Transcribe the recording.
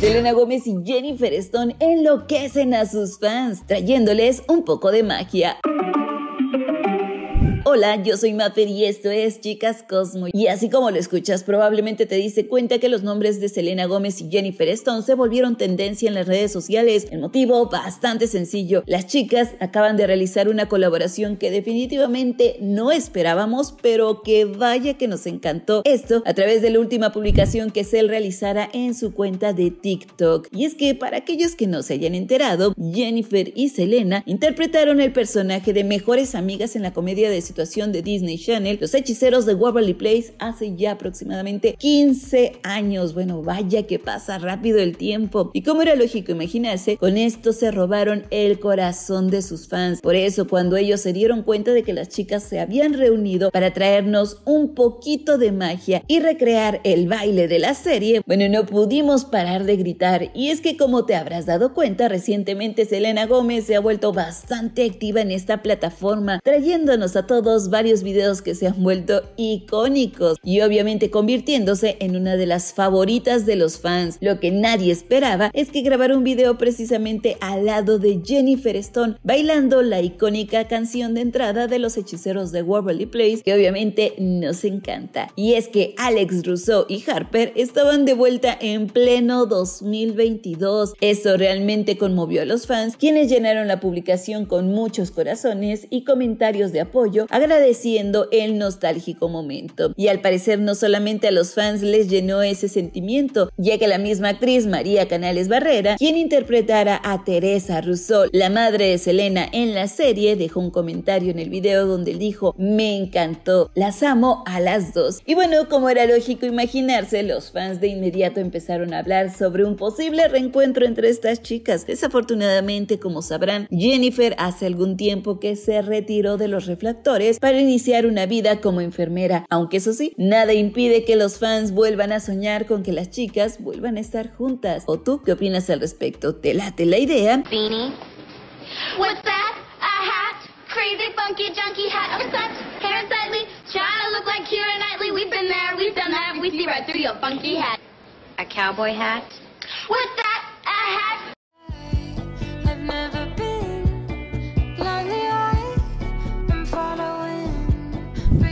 Selena Gómez y Jennifer Stone enloquecen a sus fans, trayéndoles un poco de magia. Hola, yo soy Mapper y esto es Chicas Cosmo. Y así como lo escuchas, probablemente te dice cuenta que los nombres de Selena Gómez y Jennifer Stone se volvieron tendencia en las redes sociales. El motivo, bastante sencillo. Las chicas acaban de realizar una colaboración que definitivamente no esperábamos, pero que vaya que nos encantó. Esto a través de la última publicación que Sel realizara en su cuenta de TikTok. Y es que para aquellos que no se hayan enterado, Jennifer y Selena interpretaron el personaje de mejores amigas en la comedia de situación de Disney Channel, Los Hechiceros de Waverly Place, hace ya aproximadamente 15 años. Bueno, vaya que pasa rápido el tiempo. Y como era lógico imaginarse, con esto se robaron el corazón de sus fans. Por eso, cuando ellos se dieron cuenta de que las chicas se habían reunido para traernos un poquito de magia y recrear el baile de la serie, bueno, no pudimos parar de gritar. Y es que como te habrás dado cuenta, recientemente Selena Gómez se ha vuelto bastante activa en esta plataforma, trayéndonos a todos varios videos que se han vuelto icónicos y obviamente convirtiéndose en una de las favoritas de los fans. Lo que nadie esperaba es que grabara un video precisamente al lado de Jennifer Stone bailando la icónica canción de entrada de los hechiceros de Waverly Place que obviamente nos encanta. Y es que Alex Rousseau y Harper estaban de vuelta en pleno 2022. Eso realmente conmovió a los fans quienes llenaron la publicación con muchos corazones y comentarios de apoyo agradeciendo el nostálgico momento. Y al parecer no solamente a los fans les llenó ese sentimiento, ya que la misma actriz María Canales Barrera, quien interpretara a Teresa Rousseau, la madre de Selena en la serie, dejó un comentario en el video donde dijo, me encantó, las amo a las dos. Y bueno, como era lógico imaginarse, los fans de inmediato empezaron a hablar sobre un posible reencuentro entre estas chicas. Desafortunadamente, como sabrán, Jennifer hace algún tiempo que se retiró de los reflectores para iniciar una vida como enfermera, aunque eso sí, nada impide que los fans vuelvan a soñar con que las chicas vuelvan a estar juntas. ¿O tú qué opinas al respecto? ¿Te late la idea? Beanie. What's that? A hat? Crazy funky junky hat of oh, such hair slightly, trying to look like Keira Knightley. We've been there, we've done that, we see right through your funky hat. A cowboy hat? What's that?